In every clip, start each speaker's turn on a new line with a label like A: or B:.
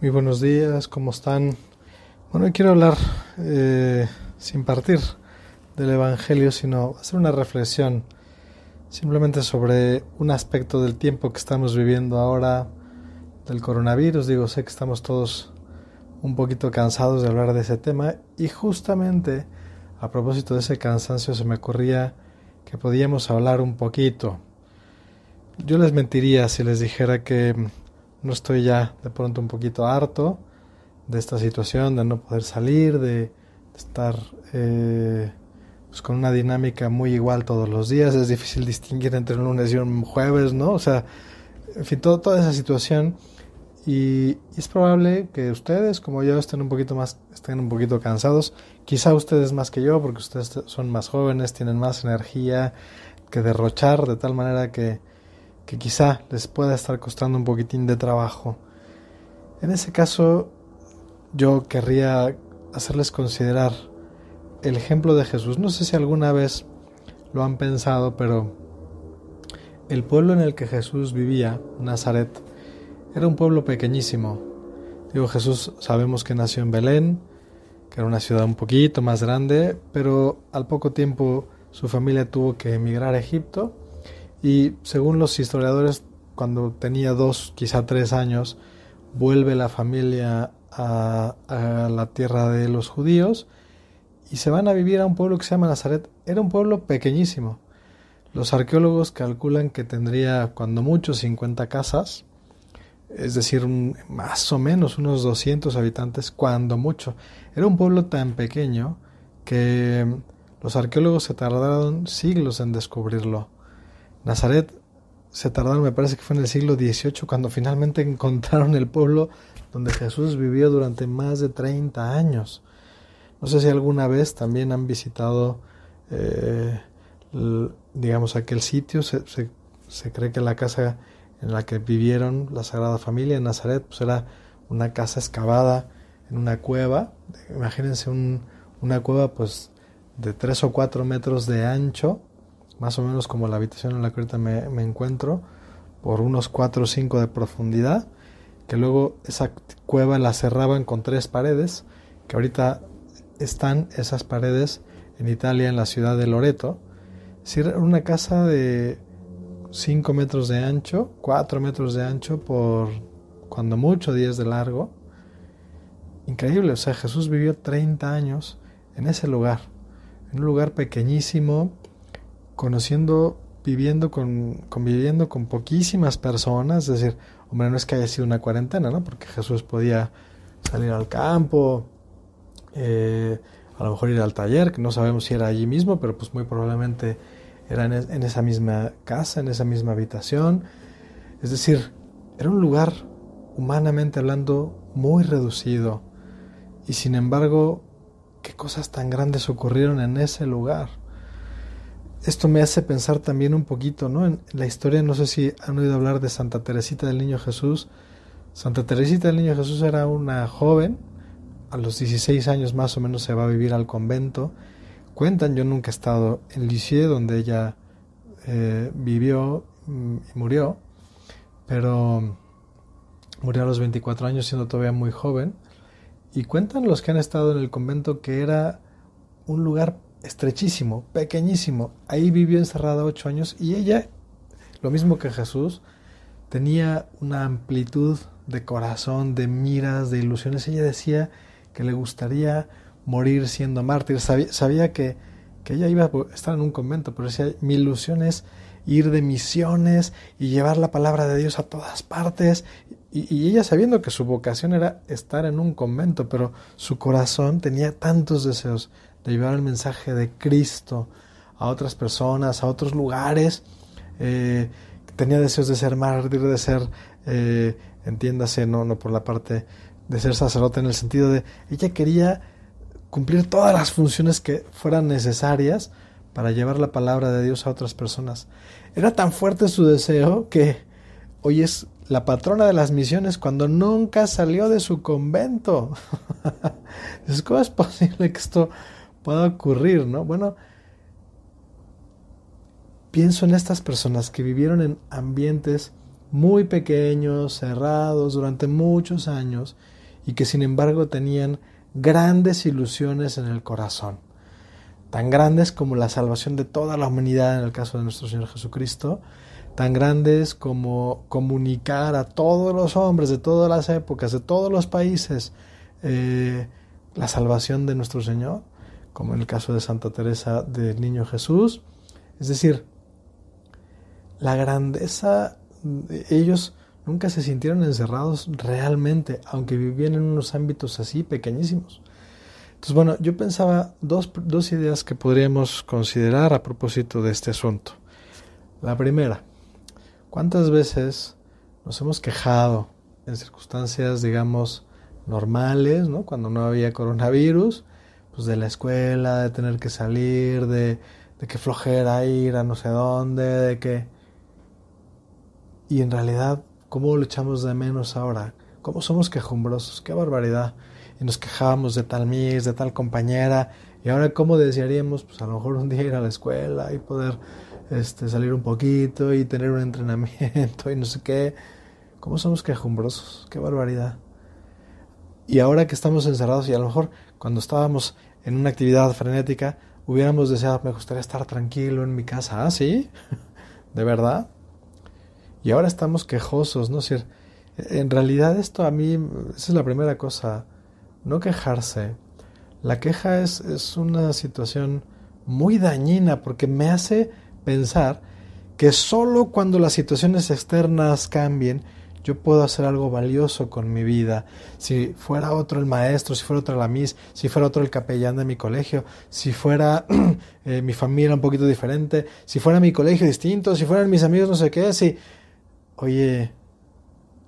A: Muy buenos días, ¿cómo están? Bueno, hoy quiero hablar eh, sin partir del Evangelio, sino hacer una reflexión simplemente sobre un aspecto del tiempo que estamos viviendo ahora, del coronavirus. Digo, sé que estamos todos un poquito cansados de hablar de ese tema y justamente a propósito de ese cansancio se me ocurría que podíamos hablar un poquito. Yo les mentiría si les dijera que no estoy ya de pronto un poquito harto de esta situación, de no poder salir, de estar eh, pues con una dinámica muy igual todos los días. Es difícil distinguir entre un lunes y un jueves, ¿no? O sea, en fin, toda esa situación. Y, y es probable que ustedes, como yo, estén un poquito más, estén un poquito cansados. Quizá ustedes más que yo, porque ustedes son más jóvenes, tienen más energía que derrochar, de tal manera que que quizá les pueda estar costando un poquitín de trabajo. En ese caso, yo querría hacerles considerar el ejemplo de Jesús. No sé si alguna vez lo han pensado, pero el pueblo en el que Jesús vivía, Nazaret, era un pueblo pequeñísimo. Digo, Jesús sabemos que nació en Belén, que era una ciudad un poquito más grande, pero al poco tiempo su familia tuvo que emigrar a Egipto y según los historiadores, cuando tenía dos, quizá tres años, vuelve la familia a, la tierra de los judíos y se van a vivir a un pueblo que se llama Nazaret. Era un pueblo pequeñísimo. Los arqueólogos calculan que tendría cuando mucho 50 casas, es decir, más o menos unos 200 habitantes, cuando mucho. Era un pueblo tan pequeño que los arqueólogos se tardaron siglos en descubrirlo. Nazaret se tardaron, me parece que fue en el siglo XVIII, cuando finalmente encontraron el pueblo donde Jesús vivió durante más de 30 años. No sé si alguna vez también han visitado, eh, digamos, aquel sitio. Se, cree que la casa en la que vivieron la Sagrada Familia en Nazaret pues era una casa excavada en una cueva. Imagínense una cueva pues de 3 o 4 metros de ancho más o menos como la habitación en la que ahorita me, encuentro, por unos 4 o 5 de profundidad, que luego esa cueva la cerraban con tres paredes, que ahorita están esas paredes en Italia, en la ciudad de Loreto. Una casa de 5 metros de ancho, 4 metros de ancho por cuando mucho 10 de largo. Increíble, o sea, Jesús vivió 30 años en ese lugar, en un lugar pequeñísimo, conociendo, viviendo con, conviviendo con poquísimas personas, es decir, hombre, no es que haya sido una cuarentena, ¿no? Porque Jesús podía salir al campo, eh, a lo mejor ir al taller, que no sabemos si era allí mismo, pero pues muy probablemente era en, en esa misma casa, en esa misma habitación. Es decir, era un lugar, humanamente hablando, muy reducido. Y sin embargo, qué cosas tan grandes ocurrieron en ese lugar esto me hace pensar también un poquito, ¿no? En la historia, no sé si han oído hablar de Santa Teresita del Niño Jesús. Santa Teresita del Niño Jesús era una joven, a los 16 años más o menos se va a vivir al convento. Cuentan, yo nunca he estado en Lisieux, donde ella eh, vivió mm, y murió, pero murió a los 24 años siendo todavía muy joven. Y cuentan los que han estado en el convento que era un lugar estrechísimo, pequeñísimo. Ahí vivió encerrada ocho años y ella, lo mismo que Jesús, tenía una amplitud de corazón, de miras, de ilusiones. Ella decía que le gustaría morir siendo mártir. Sabía, que, que, ella iba a estar en un convento, pero decía, mi ilusión es ir de misiones y llevar la palabra de Dios a todas partes. y ella sabiendo que su vocación era estar en un convento, pero su corazón tenía tantos deseos llevar el mensaje de Cristo a otras personas, a otros lugares. Eh, tenía deseos de ser mártir, de ser, eh, entiéndase, no, no por la parte de ser sacerdote en el sentido de ella quería cumplir todas las funciones que fueran necesarias para llevar la palabra de Dios a otras personas. Era tan fuerte su deseo que hoy es la patrona de las misiones cuando nunca salió de su convento. ¿Cómo es posible que esto pueda ocurrir, ¿no? Bueno, pienso en estas personas que vivieron en ambientes muy pequeños, cerrados durante muchos años y que sin embargo tenían grandes ilusiones en el corazón, tan grandes como la salvación de toda la humanidad en el caso de nuestro Señor Jesucristo, tan grandes como comunicar a todos los hombres de todas las épocas, de todos los países, eh, la salvación de nuestro Señor como en el caso de Santa Teresa del Niño Jesús. Es decir, la grandeza, ellos nunca se sintieron encerrados realmente, aunque vivían en unos ámbitos así pequeñísimos. Entonces, bueno, yo pensaba dos, ideas que podríamos considerar a propósito de este asunto. La primera, ¿cuántas veces nos hemos quejado en circunstancias, digamos, normales, cuando no había coronavirus, pues, de la escuela, de tener que salir, de, de que flojera ir a no sé dónde, de que... Y en realidad, ¿cómo lo echamos de menos ahora? ¿Cómo somos quejumbrosos? ¡Qué barbaridad! Y nos quejábamos de tal mis de tal compañera, y ahora cómo desearíamos, pues a lo mejor un día ir a la escuela y poder este, salir un poquito y tener un entrenamiento y no sé qué. ¿Cómo somos quejumbrosos? ¡Qué barbaridad! Y ahora que estamos encerrados y a lo mejor cuando estábamos en una actividad frenética, hubiéramos deseado, me gustaría estar tranquilo en mi casa, ¿ah, sí? ¿De verdad? Y ahora estamos quejosos, ¿no? ser en realidad esto a mí, esa es la primera cosa, no quejarse. La queja es, es una situación muy dañina porque me hace pensar que solo cuando las situaciones externas cambien yo puedo hacer algo valioso con mi vida. Si fuera otro el maestro, si fuera otro la mis, si fuera otro el capellán de mi colegio, si fuera eh, mi familia un poquito diferente, si fuera mi colegio distinto, si fueran mis amigos no sé qué, si... Oye,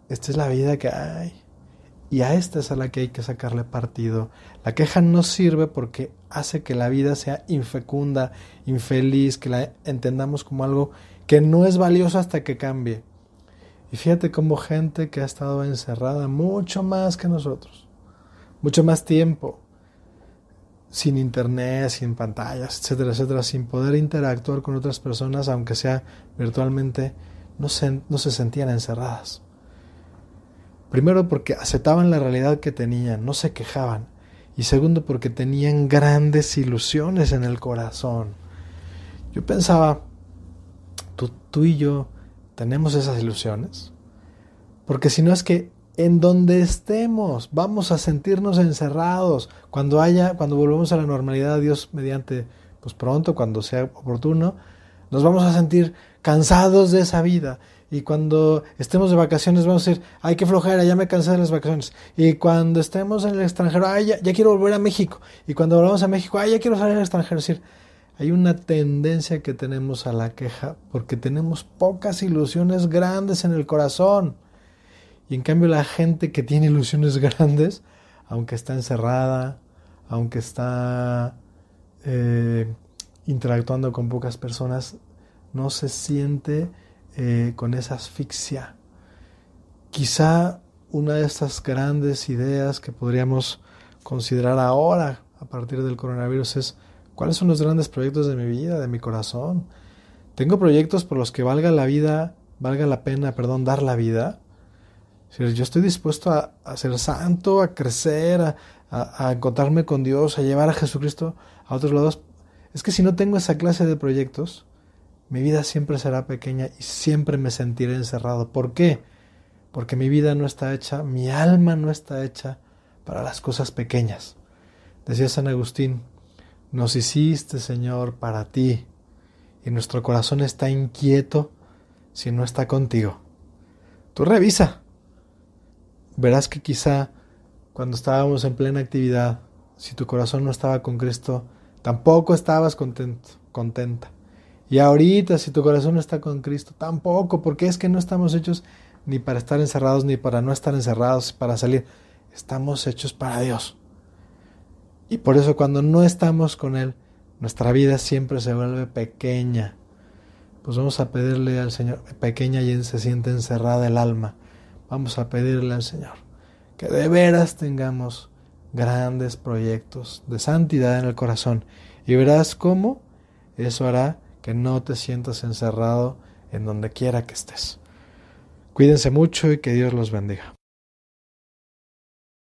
A: esta es la vida que hay. Y a esta es a la que hay que sacarle partido. La queja no sirve porque hace que la vida sea infecunda, infeliz, que la entendamos como algo que no es valioso hasta que cambie. Y fíjate cómo gente que ha estado encerrada mucho más que nosotros, mucho más tiempo, sin internet, sin pantallas, etcétera, etcétera, sin poder interactuar con otras personas, aunque sea virtualmente, no se, no se sentían encerradas. Primero porque aceptaban la realidad que tenían, no se quejaban. Y segundo porque tenían grandes ilusiones en el corazón. Yo pensaba, tú y yo, tenemos esas ilusiones? Porque si no es que en donde estemos vamos a sentirnos encerrados cuando haya cuando volvemos a la normalidad Dios mediante pues pronto cuando sea oportuno nos vamos a sentir cansados de esa vida y cuando estemos de vacaciones vamos a decir, hay que flojera, ya me cansé de las vacaciones. Y cuando estemos en el extranjero, ay, ya, quiero volver a México. Y cuando volvamos a México, ay, ya quiero salir al extranjero. decir, hay una tendencia que tenemos a la queja porque tenemos pocas ilusiones grandes en el corazón. Y en cambio la gente que tiene ilusiones grandes, aunque está encerrada, aunque está eh, interactuando con pocas personas, no se siente eh, con esa asfixia. Quizá una de estas grandes ideas que podríamos considerar ahora a partir del coronavirus es ¿Cuáles son los grandes proyectos de mi vida, de mi corazón? Tengo proyectos por los que valga la vida, valga la pena, perdón, dar la vida. Si Yo estoy dispuesto a, ser santo, a crecer, a, encontrarme con Dios, a llevar a Jesucristo a otros lados. Es que si no tengo esa clase de proyectos, mi vida siempre será pequeña y siempre me sentiré encerrado. ¿Por qué? Porque mi vida no está hecha, mi alma no está hecha para las cosas pequeñas. Decía San Agustín, nos hiciste, Señor, para ti, y nuestro corazón está inquieto si no está contigo. Tú revisa. Verás que quizá cuando estábamos en plena actividad, si tu corazón no estaba con Cristo, tampoco estabas contento, contenta. Y ahorita, si tu corazón no está con Cristo, tampoco, porque es que no estamos hechos ni para estar encerrados, ni para no estar encerrados, para salir. Estamos hechos para Dios. Y por eso cuando no estamos con Él, nuestra vida siempre se vuelve pequeña. Pues vamos a pedirle al Señor, pequeña y se siente encerrada el alma. Vamos a pedirle al Señor que de veras tengamos grandes proyectos de santidad en el corazón. Y verás cómo eso hará que no te sientas encerrado en donde quiera que estés. Cuídense mucho y que Dios los bendiga.